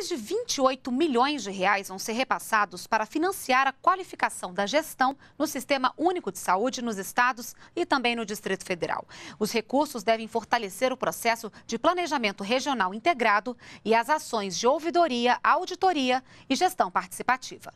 Mais de 28 milhões de reais vão ser repassados para financiar a qualificação da gestão no Sistema Único de Saúde nos estados e também no Distrito Federal. Os recursos devem fortalecer o processo de planejamento regional integrado e as ações de ouvidoria, auditoria e gestão participativa.